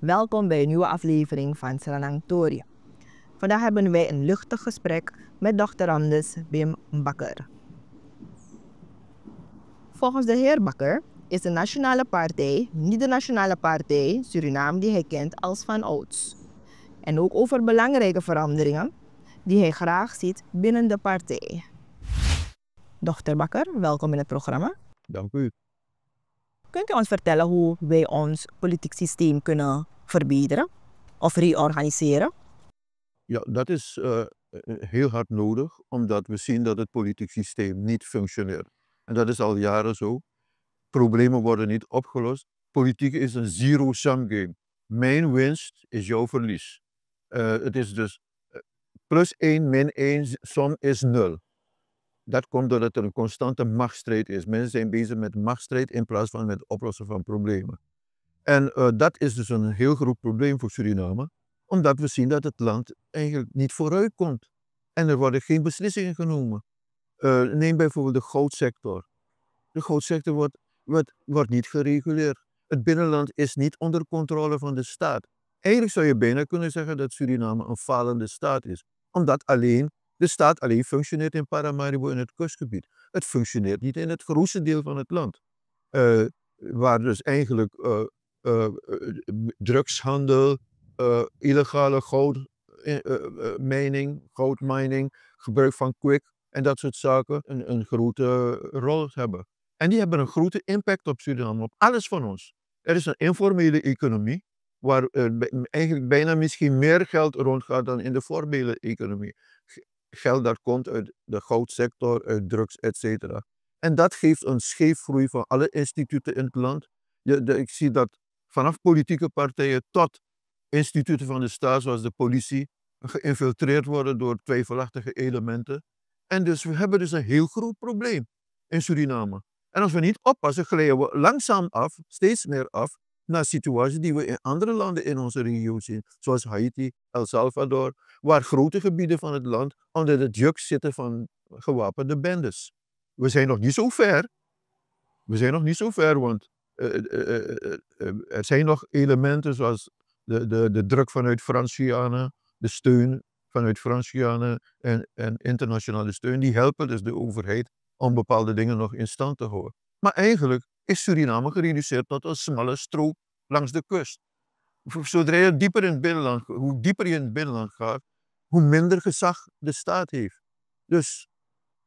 Welkom bij een nieuwe aflevering van Serenang Vandaag hebben wij een luchtig gesprek met dokter Anders Bim Bakker. Volgens de heer Bakker is de Nationale Partij niet de Nationale Partij Surinaam die hij kent als van ouds. En ook over belangrijke veranderingen die hij graag ziet binnen de partij. Dokter Bakker, welkom in het programma. Dank u. Kunt u ons vertellen hoe wij ons politiek systeem kunnen verbeteren of reorganiseren? Ja, dat is eh, heel hard nodig, omdat we zien dat het politiek systeem niet functioneert. En dat is al jaren zo. Problemen worden niet opgelost. Politiek is een zero-sum game. Mijn winst is jouw verlies. Eh, het is dus eh, plus 1 min 1, som is 0. Dat komt doordat er een constante machtsstrijd is. Mensen zijn bezig met machtsstrijd in plaats van met het oplossen van problemen. En eh, dat is dus een heel groot probleem voor Suriname, omdat we zien dat het land eigenlijk niet vooruit komt. En er worden geen beslissingen genomen. Eh, neem bijvoorbeeld de goudsector. De goudsector wordt, wordt, wordt niet gereguleerd. Het binnenland is niet onder controle van de staat. Eigenlijk zou je bijna kunnen zeggen dat Suriname een falende staat is, omdat alleen de staat alleen functioneert in Paramaribo in het kustgebied. Het functioneert niet in het grootste deel van het land. Eh, waar dus eigenlijk eh, eh, drugshandel, illegale goudmining, gebruik van quick en dat soort zaken een, een grote rol hebben. En die hebben een grote impact op Suriname, op alles van ons. Er is een informele economie waar eigenlijk bijna misschien meer geld rondgaat dan in de formele economie geld dat komt uit de goudsector, uit drugs, etc. En dat geeft een scheefgroei van alle instituten in het land. Je, ik zie dat vanaf politieke partijen tot instituten van de staat, zoals de politie, geïnfiltreerd worden door twijfelachtige elementen. En dus we hebben dus een heel groot probleem in Suriname. En als we niet oppassen, glijden we langzaam af, steeds meer af, naar situaties die we in andere landen in onze regio zien, zoals Haiti, El Salvador, waar grote gebieden van het land onder de juk zitten van gewapende bendes. We zijn nog niet zo ver. We zijn nog niet zo ver, want eh, eh, eh, er zijn nog elementen zoals de, de, de druk vanuit Francianen, de steun vanuit Francianen en, en internationale steun, die helpen dus de overheid om bepaalde dingen nog in stand te houden. Maar eigenlijk is Suriname gereduceerd tot een smalle strook langs de kust. Zodra je dieper in het binnenland, hoe dieper je in het binnenland gaat, hoe minder gezag de staat heeft. Dus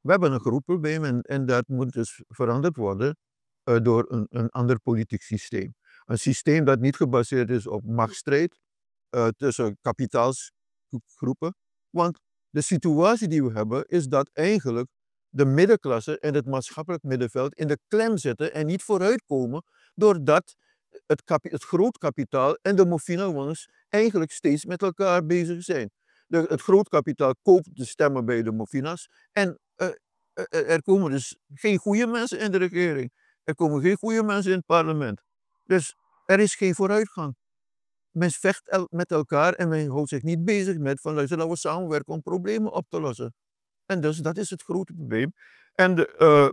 we hebben een groot probleem en, en dat moet dus veranderd worden eh, door een, een ander politiek systeem. Een systeem dat niet gebaseerd is op machtsstrijd eh, tussen kapitaalsgroepen. Want de situatie die we hebben is dat eigenlijk de middenklasse en het maatschappelijk middenveld in de klem zitten en niet vooruitkomen, doordat het, het grootkapitaal en de mofina eigenlijk steeds met elkaar bezig zijn. De, het grootkapitaal koopt de stemmen bij de Mofina's en eh, eh, eh, er komen dus geen goede mensen in de regering. Er komen geen goede mensen in het parlement. Dus er is geen vooruitgang. Men vecht met elkaar en men houdt zich niet bezig met van laten we samenwerken om problemen op te lossen. En dus dat is het grote probleem. En de, eh,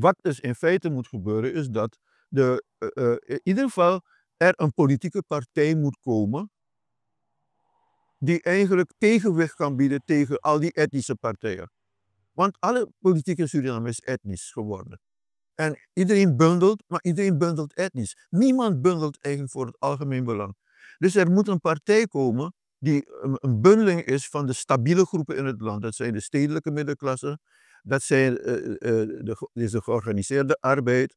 wat dus in feite moet gebeuren is dat de, eh, eh, in ieder geval er een politieke partij moet komen die eigenlijk tegenwicht kan bieden tegen al die etnische partijen. Want alle politiek in Suriname is etnisch geworden. En iedereen bundelt, maar iedereen bundelt etnisch. Niemand bundelt eigenlijk voor het algemeen belang. Dus er moet een partij komen die een bundeling is van de stabiele groepen in het land. Dat zijn de stedelijke middenklasse, dat zijn, eh, eh, eh, de, is dus de georganiseerde arbeid,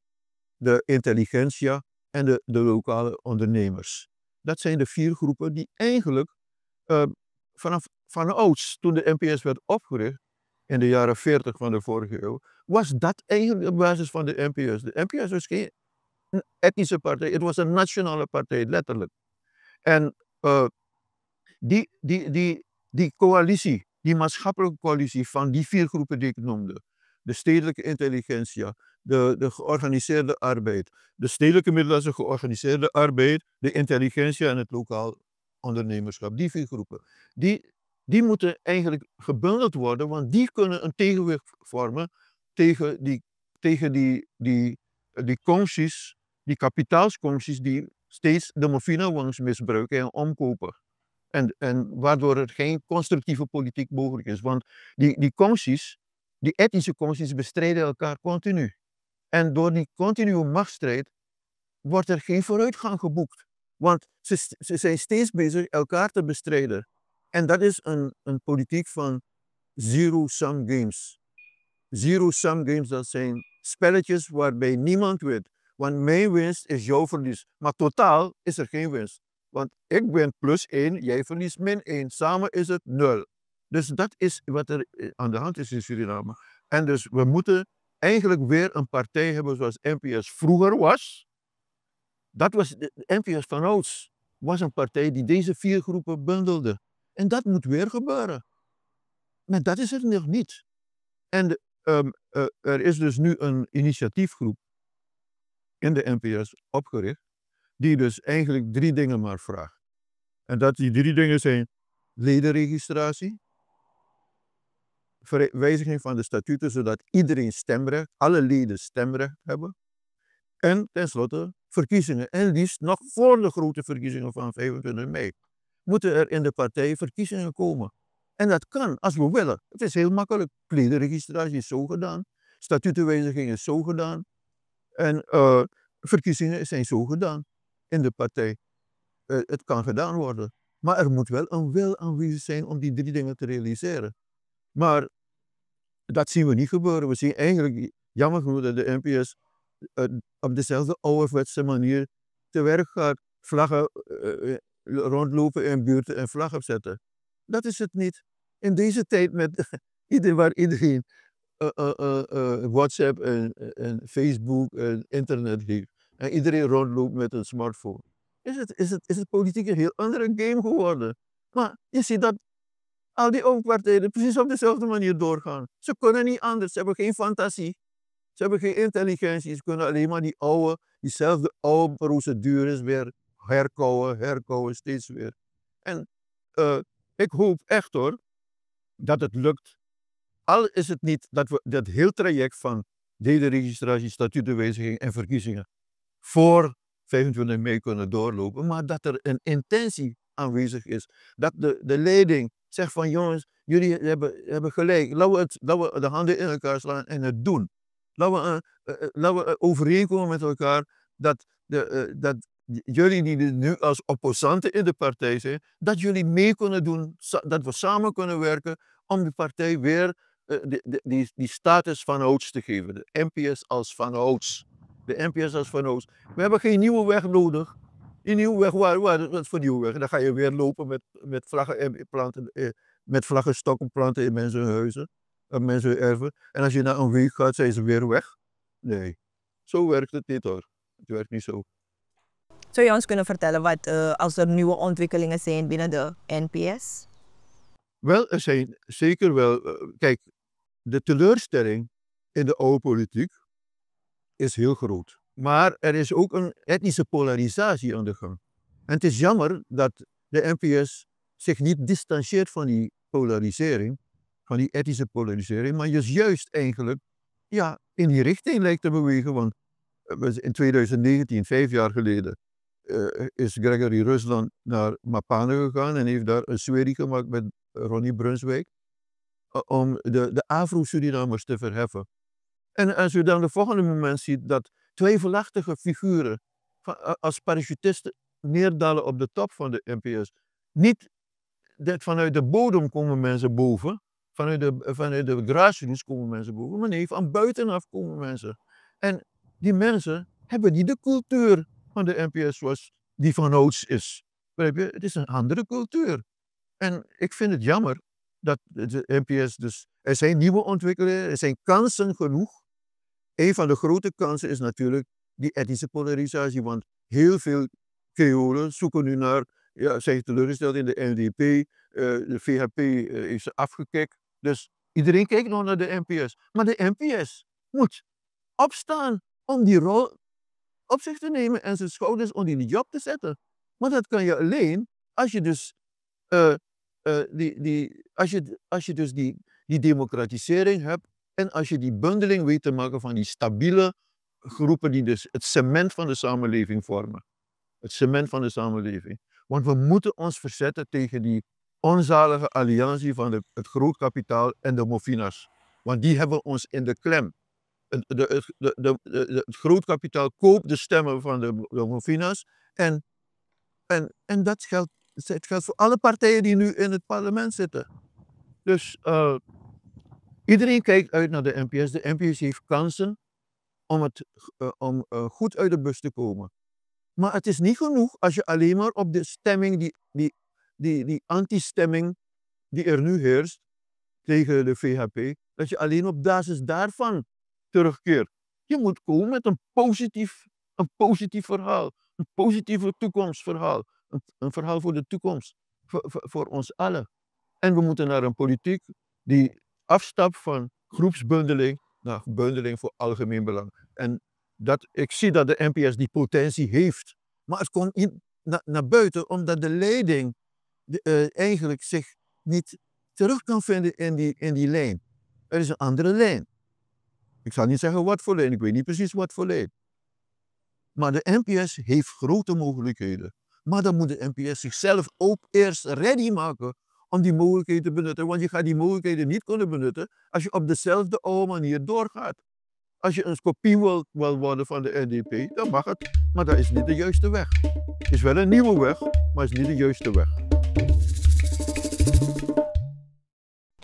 de intelligentsia en de, de lokale ondernemers. Dat zijn de vier groepen die eigenlijk ehm, vanaf van ouds, toen de NPS werd opgericht in de jaren 40 van de vorige eeuw, was dat eigenlijk de basis van de NPS. De NPS was geen etnische partij, het was een nationale partij, letterlijk. En die, die, die, die coalitie, die maatschappelijke coalitie van die vier groepen die ik noemde, de stedelijke intelligentia, de, de georganiseerde arbeid, de stedelijke middellandse georganiseerde arbeid, de intelligentia en het lokaal ondernemerschap, die vier groepen, die, die moeten eigenlijk gebundeld worden, want die kunnen een tegenwicht vormen tegen die, tegen die, die, die die die steeds de morfinewangs misbruiken en omkopen. En, en waardoor er geen constructieve politiek mogelijk is. Want die, die conscies, die ethische bestrijden elkaar continu. En door die continue machtsstrijd wordt er geen vooruitgang geboekt. Want ze, ze zijn steeds bezig elkaar te bestrijden. En dat is een, een politiek van zero-sum games. Zero-sum games, dat zijn spelletjes waarbij niemand wint. Want mijn winst is jouw verlies. Maar totaal is er geen winst. Want ik ben plus 1, jij verliest min 1. Samen is het 0. Dus dat is wat er eh, aan de hand is in Suriname. En dus we moeten eigenlijk weer een partij hebben zoals NPS vroeger was. Dat was de NPS van ouds. Was een partij die deze vier groepen bundelde. En dat moet weer gebeuren. Maar dat is er nog niet. En ehm, eh, er is dus nu een initiatiefgroep in de NPS opgericht die dus eigenlijk drie dingen maar vraagt. En dat die drie dingen zijn ledenregistratie, wijziging van de statuten zodat iedereen stemrecht, alle leden stemrecht hebben, en tenslotte verkiezingen. En liefst nog voor de grote verkiezingen van 25 mei moeten er in de partij verkiezingen komen. En dat kan als we willen. Het is heel makkelijk. Ledenregistratie is zo gedaan, statutenwijziging is zo gedaan en eh, verkiezingen zijn zo gedaan in de partij. Eh, het kan gedaan worden. Maar er moet wel een wil aanwezig zijn om die drie dingen te realiseren. Maar dat zien we niet gebeuren. We zien eigenlijk, jammer genoeg, dat de NPS eh, op dezelfde ouderwetse manier te werk gaat. Vlaggen eh, rondlopen in buurten en vlag opzetten. Dat is het niet. In deze tijd met, waar iedereen WhatsApp en, en Facebook en internet heeft en iedereen rondloopt met een smartphone. Is het, is het, is het politiek een heel andere game geworden. Maar je ziet dat al die overpartijen precies op dezelfde manier doorgaan. Ze kunnen niet anders, ze hebben geen fantasie. Ze hebben geen intelligentie, ze kunnen alleen maar die oude, diezelfde oude procedures weer herkouwen, herkouwen, steeds weer. En eh, ik hoop echt hoor, dat het lukt. Al is het niet dat we dat heel traject van registratie, statutenwijziging en verkiezingen, voor 25 mee kunnen doorlopen, maar dat er een intentie aanwezig is. Dat de, de leiding zegt van jongens, jullie hebben, hebben gelijk, laten we, het, laten we de handen in elkaar slaan en het doen. Laten we, eh, eh, laten we eh, overeenkomen met elkaar dat, de, dat jullie die nu als opposanten in de partij zijn, dat jullie mee kunnen doen, dat we samen kunnen werken om de partij weer die, die, die status van ouds te geven. De NPS als van ouds de NPS als van ons. We hebben geen nieuwe weg nodig. Die nieuwe weg, waar, waar, wat voor nieuwe weg? Dan ga je weer lopen met, met vlaggen en eh, met vlaggen, stokken, planten in mensen huizen, eh, mensen erven. En als je naar een week gaat, zijn ze weer weg. Nee, zo werkt het niet hoor. Het werkt niet zo. Zou je ons kunnen vertellen wat eh, als er nieuwe ontwikkelingen zijn binnen de NPS? Wel, er zijn zeker wel. kijk, de teleurstelling in de oude politiek is heel groot. Maar er is ook een etnische polarisatie aan de gang. En het is jammer dat de NPS zich niet distancieert van die polarisering, van die etnische polarisering, maar dus juist eigenlijk ja, in die richting lijkt te bewegen. Want eh, in 2019, vijf jaar geleden, eh, is Gregory Rusland naar Mapane gegaan en heeft daar een serie gemaakt met Ronnie Brunswijk eh, om de, de Afro-Surinamers te verheffen. En als u dan de volgende moment ziet dat twijfelachtige figuren als parachutisten neerdalen op de top van de NPS. Niet dat vanuit de bodem komen mensen boven, vanuit de, vanuit de grassroots komen mensen boven, maar nee, van buitenaf komen mensen. En die mensen hebben niet de cultuur van de NPS zoals die van ouds is. Het is een andere cultuur. En ik vind het jammer dat de NPS dus, er zijn nieuwe ontwikkelingen, er zijn kansen genoeg een van de grote kansen is natuurlijk die etnische polarisatie, want heel veel Creolen zoeken nu naar, ja, zijn teleurgesteld in de NDP, eh, de VHP uh, eh, heeft ze Dus iedereen kijkt nog naar de NPS. Maar de NPS moet opstaan om die rol op zich te nemen en zijn schouders onder die job te zetten. Maar dat kan je alleen als je dus, eh, die, die, als je, als je dus die, die democratisering hebt en als je die bundeling weet te maken van die stabiele groepen die dus het cement van de samenleving vormen. Het cement van de samenleving. Want we moeten ons verzetten tegen die onzalige alliantie van het grootkapitaal en de mofinas. Want die hebben ons in de klem. De, de, het grootkapitaal koopt de stemmen van de, mofinas. En, en, en dat geldt, het geldt voor alle partijen die nu in het parlement zitten. Dus eh, Iedereen kijkt uit naar de NPS. De NPS heeft kansen om, het, eh, om eh, goed uit de bus te komen. Maar het is niet genoeg als je alleen maar op de stemming, die, die, die, die anti-stemming die er nu heerst tegen de VHP, dat je alleen op basis daarvan terugkeert. Je moet komen met een positief, een positief verhaal, een positieve toekomstverhaal, een, een verhaal voor de toekomst, voor, voor, voor ons allen. En we moeten naar een politiek die afstap van groepsbundeling naar bundeling voor algemeen belang. En dat, ik zie dat de NPS die potentie heeft, maar het komt niet naar buiten omdat de leiding eh, eigenlijk zich niet terug kan vinden in die, in die lijn. Er is een andere lijn. Ik zal niet zeggen wat voor lijn, ik weet niet precies wat voor lijn. Maar de NPS heeft grote mogelijkheden. Maar dan moet de NPS zichzelf ook eerst ready maken om die mogelijkheden te benutten. Want je gaat die mogelijkheden niet kunnen benutten als je op dezelfde oude manier doorgaat. Als je een kopie wil, worden van de NDP, dan mag het, maar dat is niet de juiste weg. Is wel een nieuwe weg, maar is niet de juiste weg.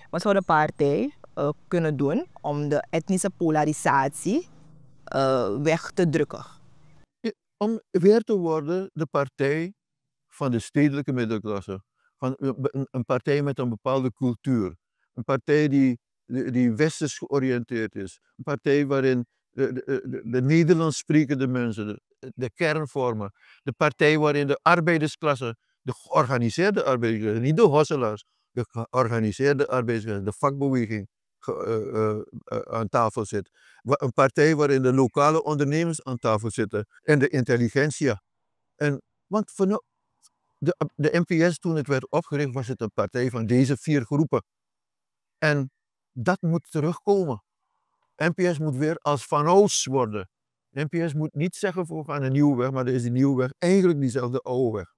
Wat zou de partij eh, kunnen doen om de etnische polarisatie eh, weg te drukken? Om weer te worden de partij van de stedelijke middenklasse van een, partij met een bepaalde cultuur. Een partij die, die westers georiënteerd is. Een partij waarin de, de, Nederlands sprekende mensen de, de, kern vormen. De partij waarin de arbeidersklasse, de georganiseerde arbeidersklasse, niet de hosselaars, de georganiseerde arbeidersklasse, de vakbeweging eh, eh, eh, aan tafel zit. Een partij waarin de lokale ondernemers aan tafel zitten en de intelligentsia. En, want nou, de, eh, de NPS, toen het werd opgericht, was het een partij van deze vier groepen. En dat moet terugkomen. NPS moet weer als Van Oost worden. NPS moet niet zeggen we gaan een nieuwe weg, maar er is die nieuwe weg eigenlijk diezelfde oude weg.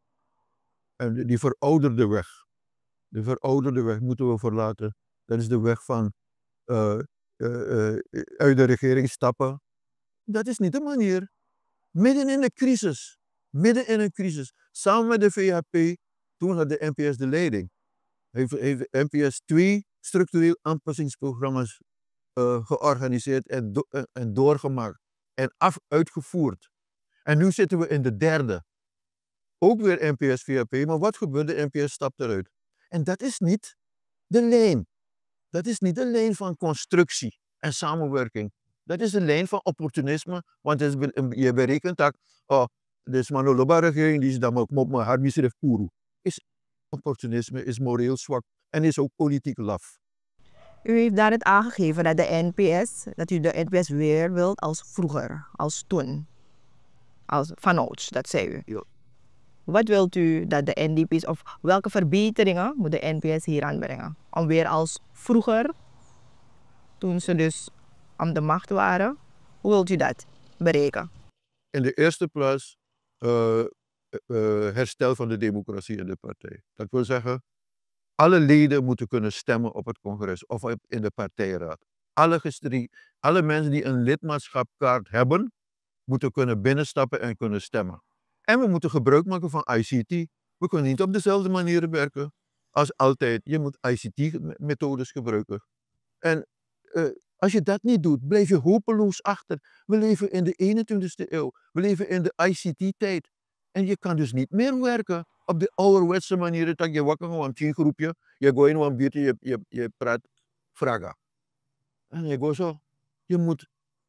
En die verouderde weg. De verouderde weg moeten we verlaten. Dat is de weg van eh, eh, uit de regering stappen. Dat is niet de manier. Midden in de crisis midden in een crisis, samen met de VHP, toen had de NPS de leiding. Heeft, heeft NPS twee structureel aanpassingsprogramma's eh, georganiseerd en, en, doorgemaakt en af uitgevoerd. En nu zitten we in de derde. Ook weer NPS VHP, maar wat gebeurde? NPS stapt eruit. En dat is niet de lijn. Dat is niet de lijn van constructie en samenwerking. Dat is de lijn van opportunisme, want je berekent dat oh, dus Manoloba-regering, die is dan ook hart haar misref Is opportunisme, is moreel zwak en is ook politiek laf. U heeft daarnet aangegeven dat de NPS, dat u de NPS weer wilt als vroeger, als toen. Als ouds. dat zei u. Wat wilt u dat de NDP's, of welke verbeteringen moet de NPS hier aanbrengen? Om weer als vroeger, toen ze dus aan de macht waren, hoe wilt u dat bereiken? In de eerste plaats eh, eh, herstel van de democratie in de partij. Dat wil zeggen, alle leden moeten kunnen stemmen op het congres of in de partijraad. Alle, gestrie, alle mensen die een lidmaatschapkaart hebben, moeten kunnen binnenstappen en kunnen stemmen. En we moeten gebruik maken van ICT. We kunnen niet op dezelfde manier werken als altijd. Je moet ICT-methodes gebruiken. En eh, als je dat niet doet, blijf je hopeloos achter. We leven in de 21ste eeuw. We leven in de ICT-tijd. En je kan dus niet meer werken op de ouderwetse manier. Dat je wakker gewoon een groepje, je gaat in een biertje, je, je, je praat vragen. En je gooit zo. Je moet,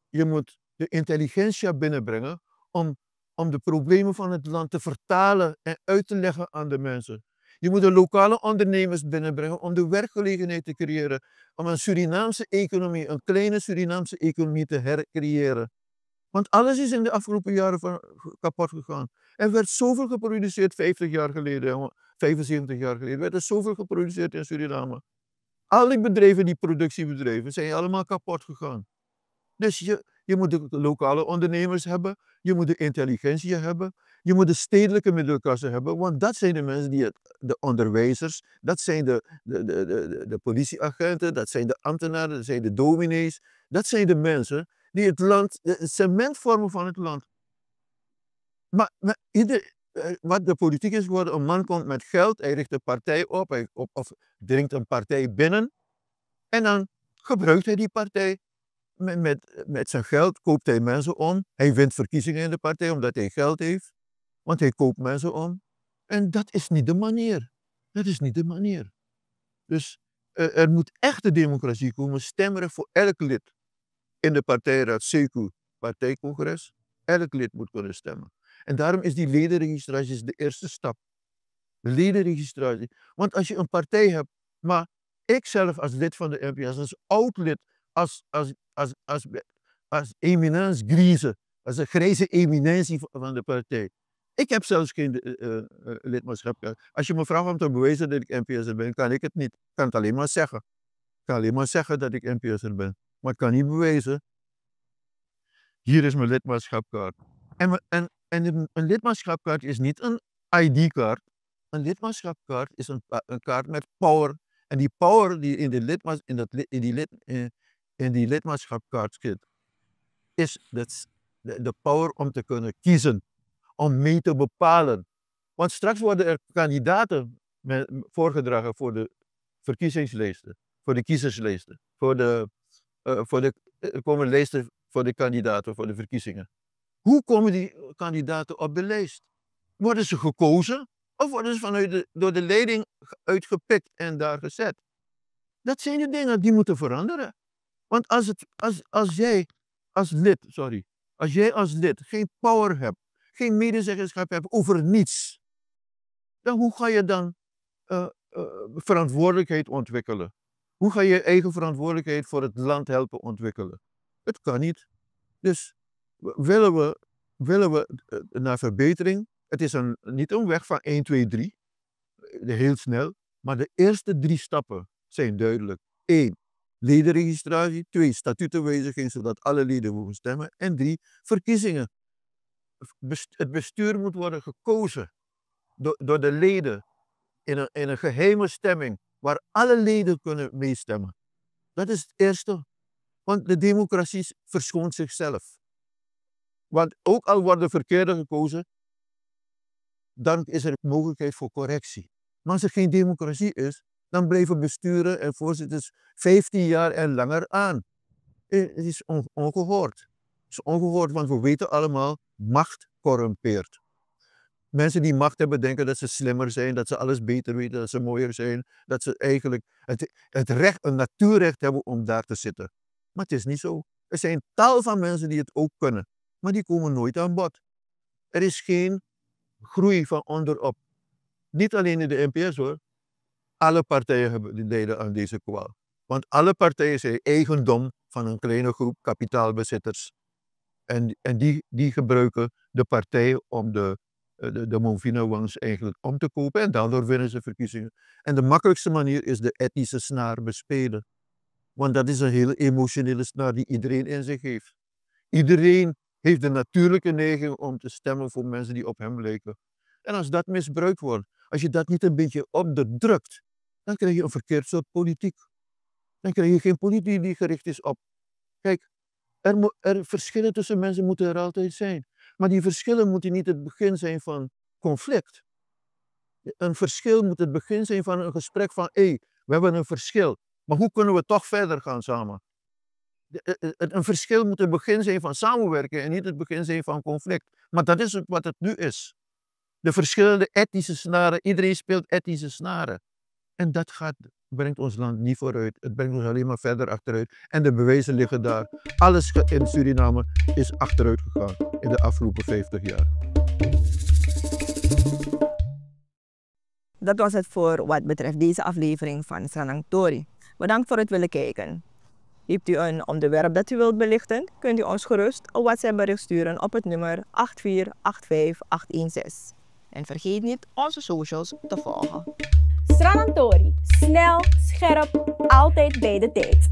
je moet de intelligentie binnenbrengen om, om de problemen van het land te vertalen en uit te leggen aan de mensen. Je moet de lokale ondernemers binnenbrengen om de werkgelegenheid te creëren. Om een Surinaamse economie, een kleine Surinaamse economie te hercreëren. Want alles is in de afgelopen jaren kapot gegaan. Er werd zoveel geproduceerd 50 jaar geleden, 75 jaar geleden. Werd er zoveel geproduceerd in Suriname. Al die bedrijven, die productiebedrijven, zijn allemaal kapot gegaan. Dus je, je moet de lokale ondernemers hebben. Je moet de intelligentie hebben. Je moet de stedelijke middelklasse hebben. Want dat zijn de mensen die het, de onderwijzers, dat zijn de, de, de, de, de politieagenten, dat zijn de ambtenaren, dat zijn de dominees. Dat zijn de mensen die het land, het cement vormen van het land. Maar, eh, wat de politiek is geworden, een man komt met geld, hij richt een partij op, op of dringt een partij binnen. En dan gebruikt hij die partij met, met zijn geld koopt hij mensen om. Hij wint verkiezingen in de partij omdat hij geld heeft. Want hij koopt mensen om. En dat is niet de manier. Dat is niet de manier. Dus eh, er moet echte democratie komen. Stemmen voor elk lid in de partijraad, CQ, partijcongres. Elk lid moet kunnen stemmen. En daarom is die ledenregistratie de eerste stap. ledenregistratie. Want als je een partij hebt, maar ik zelf als lid van de NPS, als oud lid, als, als, als, als, als eminence grise, als een grijze eminentie van de partij. Ik heb zelfs geen uh, Als je me vraagt om te bewijzen dat ik NPS'er ben, kan ik het niet. Ik kan het alleen maar zeggen. Ik kan alleen maar zeggen dat ik NPS'er ben. Maar ik kan niet bewijzen. Hier is mijn lidmaatschapkaart. En, en, en een lidmaatschapkaart is niet een ID-kaart. Een lidmaatschapkaart is een, kaart met power. En die power die in, de lidma in, dat, in, die lid, in die lidmaatschapkaart is de, de power om te kunnen kiezen, om mee te bepalen. Want straks worden er kandidaten voorgedragen voor de verkiezingslijsten, voor de kiezerslijsten, voor de, eh, voor de eh, er komen lijsten voor de kandidaten, voor de verkiezingen. Hoe komen die kandidaten op de lijst? Worden ze gekozen of worden ze vanuit de, door de leiding uitgepikt en daar gezet? Dat zijn de dingen die moeten veranderen. Want als, het, als, als jij als lid, sorry, als jij als lid geen power hebt, geen medezeggenschap hebt over niets, dan hoe ga je dan eh, eh, verantwoordelijkheid ontwikkelen? Hoe ga je eigen verantwoordelijkheid voor het land helpen ontwikkelen? Het kan niet. Dus willen we, willen we eh, naar verbetering? Het is een, niet een weg van 1, 2, 3, heel snel, maar de eerste drie stappen zijn duidelijk. Eén, ledenregistratie. Twee, statutenwijziging, zodat alle leden mogen stemmen. En drie, verkiezingen. Het bestuur moet worden gekozen door, door de leden in een, in een geheime stemming waar alle leden kunnen meestemmen. Dat is het eerste. Want de democratie verschoont zichzelf. Want ook al worden verkeerden gekozen, dan is er mogelijkheid voor correctie. Maar als er geen democratie is, dan blijven besturen en voorzitters 15 jaar en langer aan. Eh, het is ongehoord. Het is ongehoord, want we weten allemaal, macht corrumpeert. Mensen die macht hebben denken dat ze slimmer zijn, dat ze alles beter weten, dat ze mooier zijn, dat ze eigenlijk het, het recht, een natuurrecht hebben om daar te zitten. Maar het is niet zo. Er zijn tal van mensen die het ook kunnen, maar die komen nooit aan bod. Er is geen groei van onderop. Niet alleen in de NPS hoor, alle partijen deden aan deze kwaal. Want alle partijen zijn eigendom van een kleine groep kapitaalbezitters. En, en die, die gebruiken de partijen om de, eh, de, de wangs eigenlijk om te kopen. En daardoor winnen ze verkiezingen. En de makkelijkste manier is de etnische snaar bespelen. Want dat is een hele emotionele snaar die iedereen in zich heeft. Iedereen heeft de natuurlijke neiging om te stemmen voor mensen die op hem lijken. En als dat misbruikt wordt, als je dat niet een beetje onderdrukt, dan krijg je een verkeerd soort politiek. Dan krijg je geen politiek die gericht is op. Kijk, er, er verschillen tussen mensen moeten er altijd zijn. Maar die verschillen moeten niet het begin zijn van conflict. Een verschil moet het begin zijn van een gesprek van, hé, hey, we hebben een verschil, maar hoe kunnen we toch verder gaan samen? Eh, eh, een verschil moet het begin zijn van samenwerken en niet het begin zijn van conflict. Maar dat is wat het nu is. De verschillende etnische snaren, iedereen speelt etnische snaren. En dat gaat, brengt ons land niet vooruit. Het brengt ons alleen maar verder achteruit. En de bewijzen liggen daar. Alles in Suriname is achteruit gegaan in de afgelopen 50 jaar. Dat was het voor wat betreft deze aflevering van Sanang Tori. Bedankt voor het willen kijken. Hebt u een onderwerp dat u wilt belichten, kunt u ons gerust een WhatsApp-bericht sturen op het nummer 8485816. En vergeet niet onze socials te volgen. Stranantori. Snel, scherp, altijd bij de tijd.